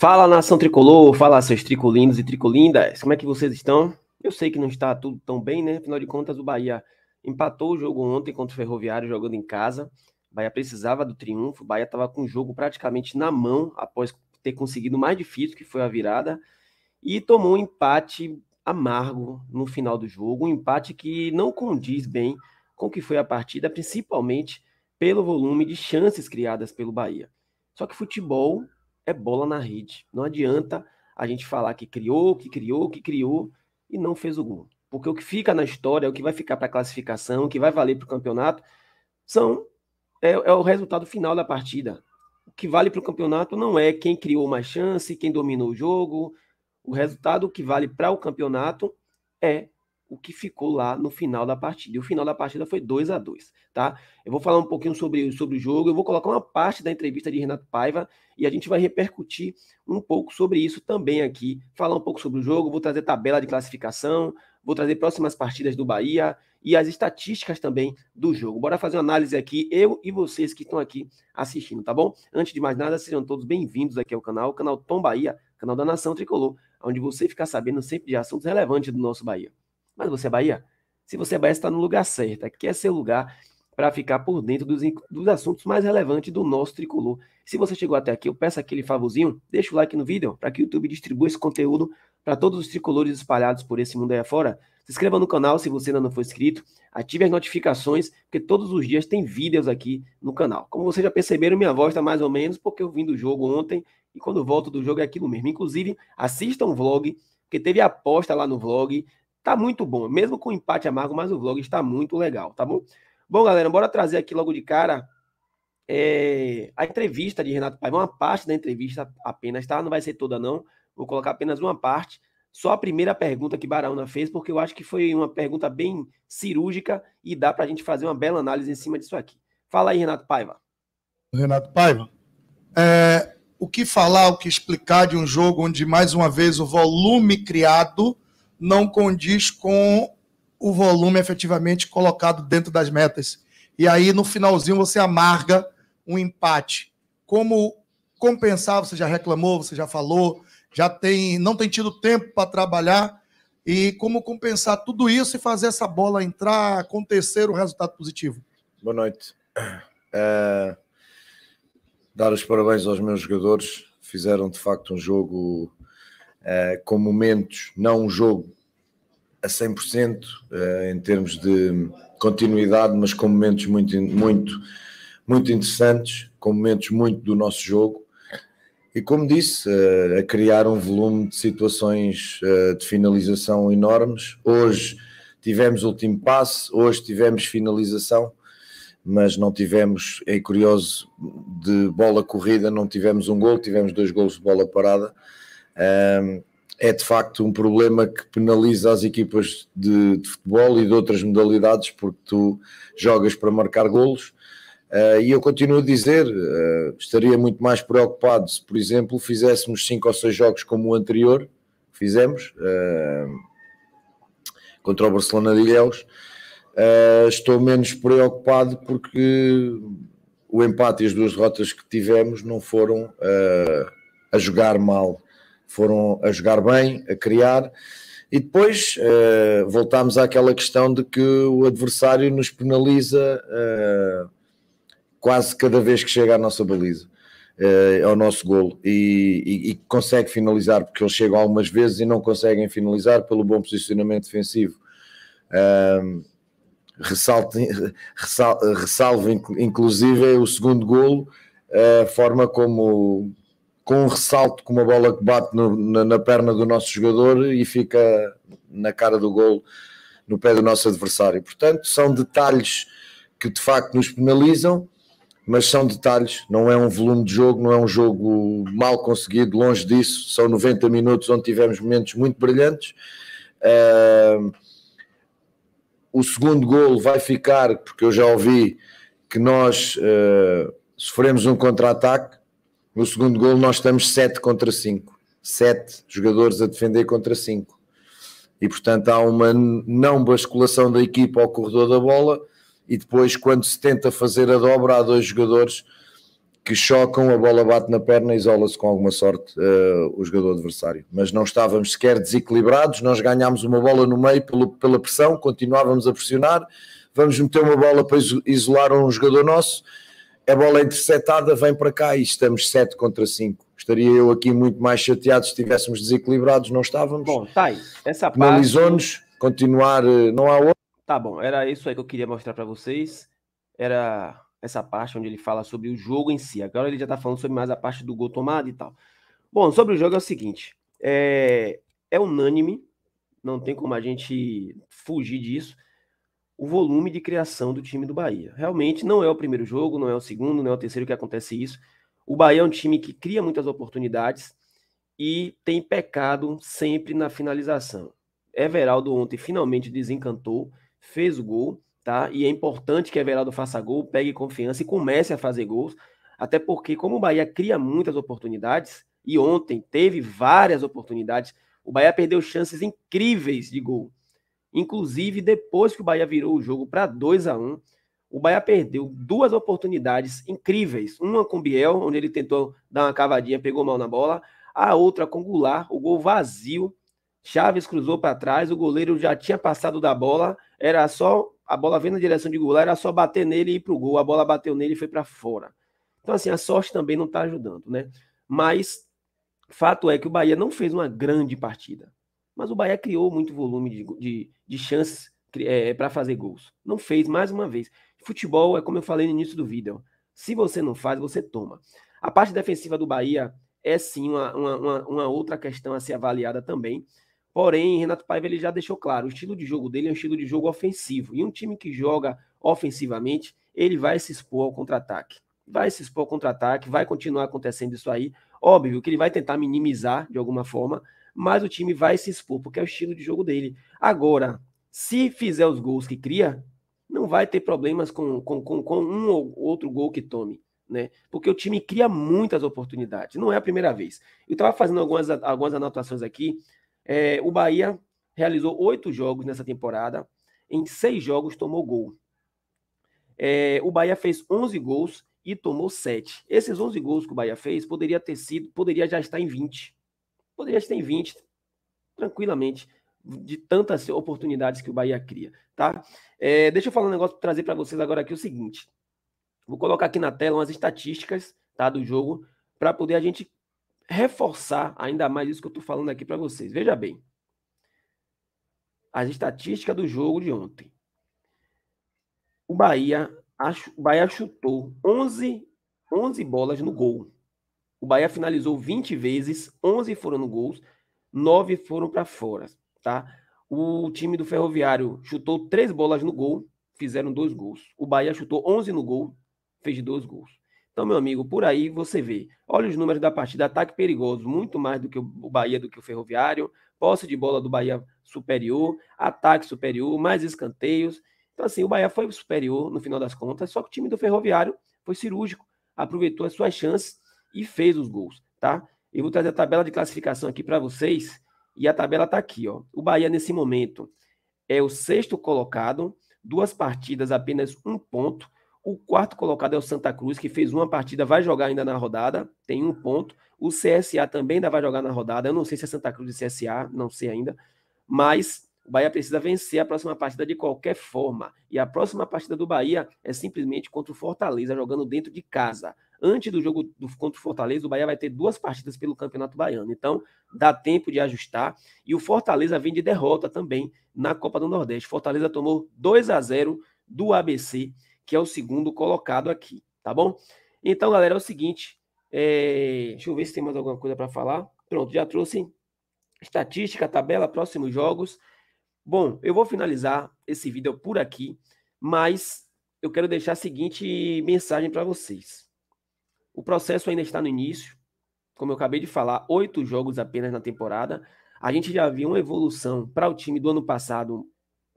Fala nação tricolor, fala seus tricolinos e tricolindas, como é que vocês estão? Eu sei que não está tudo tão bem, né? Afinal de contas, o Bahia empatou o jogo ontem contra o Ferroviário jogando em casa. O Bahia precisava do triunfo, o Bahia estava com o jogo praticamente na mão após ter conseguido o mais difícil, que foi a virada, e tomou um empate amargo no final do jogo, um empate que não condiz bem com o que foi a partida, principalmente pelo volume de chances criadas pelo Bahia. Só que futebol é bola na rede. Não adianta a gente falar que criou, que criou, que criou e não fez o gol. Porque o que fica na história, o que vai ficar para a classificação, o que vai valer para o campeonato, são é, é, o resultado final da partida. O que vale para o campeonato não é quem criou mais chance, quem dominou o jogo. O resultado que vale para o campeonato é o que ficou lá no final da partida. E o final da partida foi 2 a 2 tá? Eu vou falar um pouquinho sobre, sobre o jogo, eu vou colocar uma parte da entrevista de Renato Paiva e a gente vai repercutir um pouco sobre isso também aqui. Falar um pouco sobre o jogo, vou trazer tabela de classificação, vou trazer próximas partidas do Bahia e as estatísticas também do jogo. Bora fazer uma análise aqui, eu e vocês que estão aqui assistindo, tá bom? Antes de mais nada, sejam todos bem-vindos aqui ao canal, canal Tom Bahia, canal da Nação Tricolor, onde você fica sabendo sempre de assuntos relevantes do nosso Bahia. Mas você é Bahia? Se você é Bahia, está no lugar certo. Aqui é seu lugar para ficar por dentro dos, dos assuntos mais relevantes do nosso tricolor. Se você chegou até aqui, eu peço aquele favorzinho, deixa o like no vídeo para que o YouTube distribua esse conteúdo para todos os tricolores espalhados por esse mundo aí afora. Se inscreva no canal se você ainda não for inscrito, ative as notificações, porque todos os dias tem vídeos aqui no canal. Como vocês já perceberam, minha voz está mais ou menos porque eu vim do jogo ontem e quando volto do jogo é aquilo mesmo. Inclusive, assista um vlog, porque teve aposta lá no vlog, tá muito bom, mesmo com empate amargo, mas o vlog está muito legal, tá bom? Bom, galera, bora trazer aqui logo de cara é, a entrevista de Renato Paiva. Uma parte da entrevista apenas, tá? Não vai ser toda, não. Vou colocar apenas uma parte. Só a primeira pergunta que Baraúna fez, porque eu acho que foi uma pergunta bem cirúrgica e dá para a gente fazer uma bela análise em cima disso aqui. Fala aí, Renato Paiva. Renato Paiva, é, o que falar, o que explicar de um jogo onde, mais uma vez, o volume criado não condiz com o volume efetivamente colocado dentro das metas. E aí, no finalzinho, você amarga um empate. Como compensar? Você já reclamou, você já falou, já tem, não tem tido tempo para trabalhar. E como compensar tudo isso e fazer essa bola entrar, acontecer o um resultado positivo? Boa noite. É... Dar os parabéns aos meus jogadores. Fizeram de facto um jogo é, com momentos, não um jogo a 100% eh, em termos de continuidade, mas com momentos muito, muito, muito interessantes, com momentos muito do nosso jogo. E como disse, eh, a criar um volume de situações eh, de finalização enormes. Hoje tivemos último passe, hoje tivemos finalização, mas não tivemos, é curioso, de bola corrida, não tivemos um gol, tivemos dois gols de bola parada é de facto um problema que penaliza as equipas de, de futebol e de outras modalidades, porque tu jogas para marcar golos. Uh, e eu continuo a dizer, uh, estaria muito mais preocupado se, por exemplo, fizéssemos cinco ou seis jogos como o anterior, fizemos, uh, contra o Barcelona de Ilhéus. estou menos preocupado porque o empate e as duas derrotas que tivemos não foram a jogar mal foram a jogar bem, a criar. E depois uh, voltámos àquela questão de que o adversário nos penaliza uh, quase cada vez que chega à nossa baliza, eh, ao nosso golo, e, e, e, consegue finalizar, porque eles chegam algumas vezes e não conseguem finalizar pelo bom posicionamento defensivo. Uh, ressalto, ressalvo, inclusive, é o segundo golo, a forma como com um ressalto, com uma bola que bate no, na, na, perna do nosso jogador e fica na cara do gol, no pé do nosso adversário. Portanto, são detalhes que de facto nos penalizam, mas são detalhes, não é um volume de jogo, não é um jogo mal conseguido, longe disso. São 90 minutos onde tivemos momentos muito brilhantes. Uh, o segundo gol vai ficar, porque eu já ouvi que nós uh, sofremos um contra-ataque no segundo gol nós estamos 7 contra 5. 7 jogadores a defender contra 5. E portanto há uma não basculação da equipa ao corredor da bola e depois quando se tenta fazer a dobra há dois jogadores que chocam, a bola bate na perna e isola-se com alguma sorte uh, o jogador adversário. Mas não estávamos sequer desequilibrados, nós ganhámos uma bola no meio pelo, pela pressão, continuávamos a pressionar, vamos meter uma bola para isolar um jogador nosso, a bola é interceptada, vem para cá e estamos 7 contra 5. Estaria eu aqui muito mais chateado se estivéssemos desequilibrados, não estávamos. Bom, tá aí. Essa parte. nos continuar, eh, não há outro. Tá bom, era isso aí que eu queria mostrar para vocês. Era essa parte onde ele fala sobre o jogo em si. Agora ele já tá falando sobre mais a parte do gol tomado e tal. Bom, sobre o jogo é o seguinte: é, é unânime, não tem como a gente fugir disso o volume de criação do time do Bahia. Realmente não é o primeiro jogo, não é o segundo, não é o terceiro que acontece isso. O Bahia é um time que cria muitas oportunidades e tem pecado sempre na finalização. Everaldo ontem finalmente desencantou, fez o gol, tá? E é importante que Everaldo faça gol, pegue confiança e comece a fazer gols, até porque como o Bahia cria muitas oportunidades e ontem teve várias oportunidades, o Bahia perdeu chances incríveis de gol. Inclusive, depois que o Bahia virou o jogo para 2 a 1 o Bahia perdeu duas oportunidades incríveis. Uma com o Biel, onde ele tentou dar uma cavadinha, pegou mal na bola. A outra com o Goulart, o gol vazio. Chaves cruzou para trás, o goleiro já tinha passado da bola. Era só a bola vindo na direção de Goulart, era só bater nele e ir para o gol. A bola bateu nele e foi para fora. Então, assim, a sorte também não está ajudando, né? Mas fato é que o Bahia não fez uma grande partida mas o Bahia criou muito volume de, de, de chances é, para fazer gols. Não fez, mais uma vez. Futebol é como eu falei no início do vídeo. Se você não faz, você toma. A parte defensiva do Bahia é sim uma, uma, uma outra questão a ser avaliada também. Porém, Renato Paiva ele já deixou claro, o estilo de jogo dele é um estilo de jogo ofensivo. E um time que joga ofensivamente, ele vai se expor ao contra-ataque. Vai se expor ao contra-ataque, vai continuar acontecendo isso aí. Óbvio que ele vai tentar minimizar de alguma forma, mas o time vai se expor, porque é o estilo de jogo dele. Agora, se fizer os gols que cria, não vai ter problemas com, com, com, com um ou outro gol que tome. Né? Porque o time cria muitas oportunidades, não é a primeira vez. Eu estava fazendo algumas, algumas anotações aqui. É, o Bahia realizou oito jogos nessa temporada, em seis jogos tomou gol. É, o Bahia fez 11 gols e tomou sete. Esses 11 gols que o Bahia fez poderia ter sido, poderia já estar em 20. Poderia ter 20, tranquilamente, de tantas oportunidades que o Bahia cria, tá? É, deixa eu falar um negócio, para trazer para vocês agora aqui o seguinte. Vou colocar aqui na tela umas estatísticas tá, do jogo para poder a gente reforçar ainda mais isso que eu estou falando aqui para vocês. Veja bem. As estatísticas do jogo de ontem. O Bahia, o Bahia chutou 11, 11 bolas no gol. O Bahia finalizou 20 vezes, 11 foram no gols, 9 foram para fora, tá? O time do Ferroviário chutou três bolas no gol, fizeram dois gols. O Bahia chutou 11 no gol, fez dois gols. Então, meu amigo, por aí você vê. Olha os números da partida, ataque perigoso, muito mais do que o Bahia do que o Ferroviário, posse de bola do Bahia superior, ataque superior, mais escanteios. Então, assim, o Bahia foi superior no final das contas, só que o time do Ferroviário foi cirúrgico, aproveitou as suas chances e fez os gols, tá? Eu vou trazer a tabela de classificação aqui para vocês e a tabela está aqui, ó. O Bahia nesse momento é o sexto colocado, duas partidas apenas um ponto. O quarto colocado é o Santa Cruz que fez uma partida, vai jogar ainda na rodada, tem um ponto. O CSA também ainda vai jogar na rodada. Eu não sei se é Santa Cruz e CSA, não sei ainda, mas o Bahia precisa vencer a próxima partida de qualquer forma. E a próxima partida do Bahia é simplesmente contra o Fortaleza, jogando dentro de casa. Antes do jogo do, contra o Fortaleza, o Bahia vai ter duas partidas pelo Campeonato Baiano. Então, dá tempo de ajustar. E o Fortaleza vem de derrota também na Copa do Nordeste. Fortaleza tomou 2 a 0 do ABC, que é o segundo colocado aqui, tá bom? Então, galera, é o seguinte. É... Deixa eu ver se tem mais alguma coisa para falar. Pronto, já trouxe estatística, tabela, próximos jogos. Bom, eu vou finalizar esse vídeo por aqui, mas eu quero deixar a seguinte mensagem para vocês. O processo ainda está no início, como eu acabei de falar, oito jogos apenas na temporada. A gente já viu uma evolução para o time do ano passado,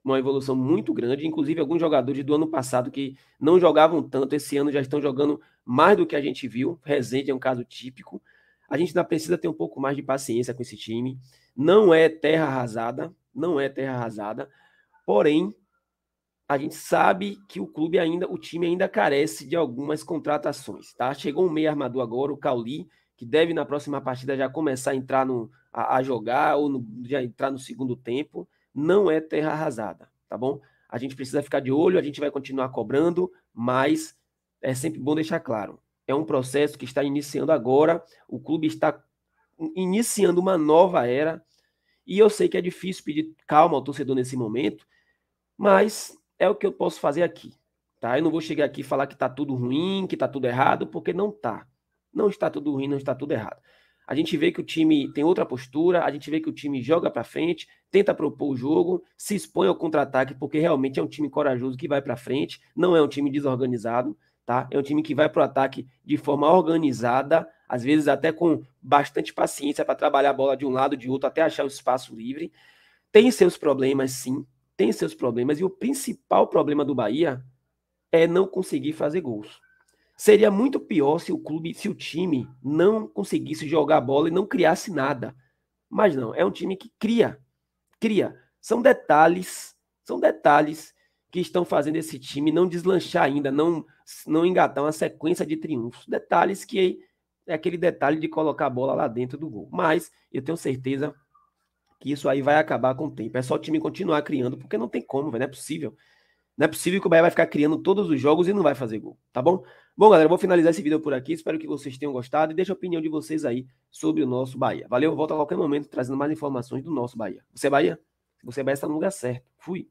uma evolução muito grande. Inclusive, alguns jogadores do ano passado que não jogavam tanto, esse ano já estão jogando mais do que a gente viu. Rezende é um caso típico. A gente ainda precisa ter um pouco mais de paciência com esse time. Não é terra arrasada, não é terra arrasada. Porém, a gente sabe que o clube ainda, o time ainda carece de algumas contratações, tá? Chegou um meio armador agora, o Cauli, que deve na próxima partida já começar a entrar no, a, a jogar ou no, já entrar no segundo tempo. Não é terra arrasada, tá bom? A gente precisa ficar de olho, a gente vai continuar cobrando, mas é sempre bom deixar claro. É um processo que está iniciando agora, o clube está iniciando uma nova era, e eu sei que é difícil pedir calma ao torcedor nesse momento, mas é o que eu posso fazer aqui. Tá? Eu não vou chegar aqui e falar que está tudo ruim, que está tudo errado, porque não está. Não está tudo ruim, não está tudo errado. A gente vê que o time tem outra postura, a gente vê que o time joga para frente, tenta propor o jogo, se expõe ao contra-ataque, porque realmente é um time corajoso que vai para frente, não é um time desorganizado, tá? É um time que vai para o ataque de forma organizada, às vezes até com bastante paciência para trabalhar a bola de um lado, de outro, até achar o espaço livre. Tem seus problemas, sim, tem seus problemas e o principal problema do Bahia é não conseguir fazer gols. Seria muito pior se o clube, se o time não conseguisse jogar bola e não criasse nada. Mas não, é um time que cria, cria. São detalhes, são detalhes que estão fazendo esse time não deslanchar ainda, não não engatar uma sequência de triunfos. Detalhes que é aquele detalhe de colocar a bola lá dentro do gol. Mas eu tenho certeza que isso aí vai acabar com o tempo. É só o time continuar criando, porque não tem como, véio, não é possível. Não é possível que o Bahia vai ficar criando todos os jogos e não vai fazer gol, tá bom? Bom, galera, vou finalizar esse vídeo por aqui. Espero que vocês tenham gostado e deixe a opinião de vocês aí sobre o nosso Bahia. Valeu, volto a qualquer momento trazendo mais informações do nosso Bahia. Você é Bahia? Se você é Bahia, está no lugar certo. Fui.